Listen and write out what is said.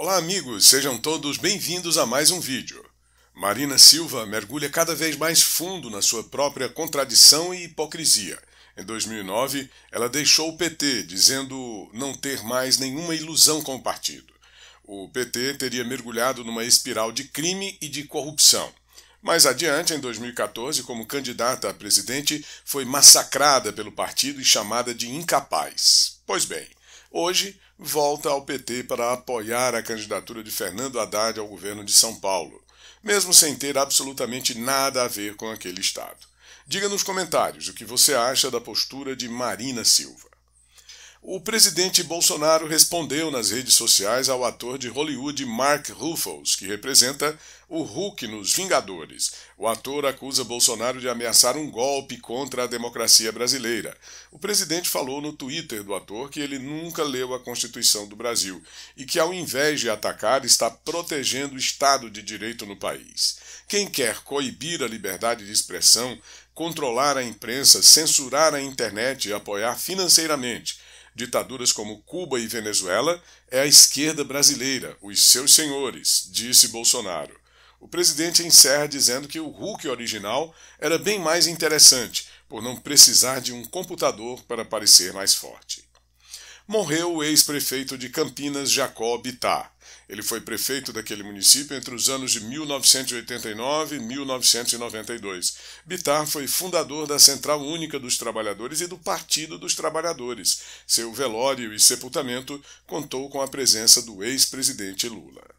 Olá, amigos! Sejam todos bem-vindos a mais um vídeo. Marina Silva mergulha cada vez mais fundo na sua própria contradição e hipocrisia. Em 2009, ela deixou o PT, dizendo não ter mais nenhuma ilusão com o partido. O PT teria mergulhado numa espiral de crime e de corrupção. Mais adiante, em 2014, como candidata a presidente, foi massacrada pelo partido e chamada de incapaz. Pois bem, hoje volta ao PT para apoiar a candidatura de Fernando Haddad ao governo de São Paulo, mesmo sem ter absolutamente nada a ver com aquele estado. Diga nos comentários o que você acha da postura de Marina Silva. O presidente Bolsonaro respondeu nas redes sociais ao ator de Hollywood Mark Ruffles, que representa o Hulk nos Vingadores. O ator acusa Bolsonaro de ameaçar um golpe contra a democracia brasileira. O presidente falou no Twitter do ator que ele nunca leu a Constituição do Brasil e que, ao invés de atacar, está protegendo o Estado de Direito no país. Quem quer coibir a liberdade de expressão, controlar a imprensa, censurar a internet e apoiar financeiramente ditaduras como Cuba e Venezuela é a esquerda brasileira, os seus senhores, disse Bolsonaro. O presidente encerra dizendo que o Hulk original era bem mais interessante, por não precisar de um computador para parecer mais forte morreu o ex-prefeito de Campinas, Jacob Bitar. Ele foi prefeito daquele município entre os anos de 1989 e 1992. Bitar foi fundador da Central Única dos Trabalhadores e do Partido dos Trabalhadores. Seu velório e sepultamento contou com a presença do ex-presidente Lula.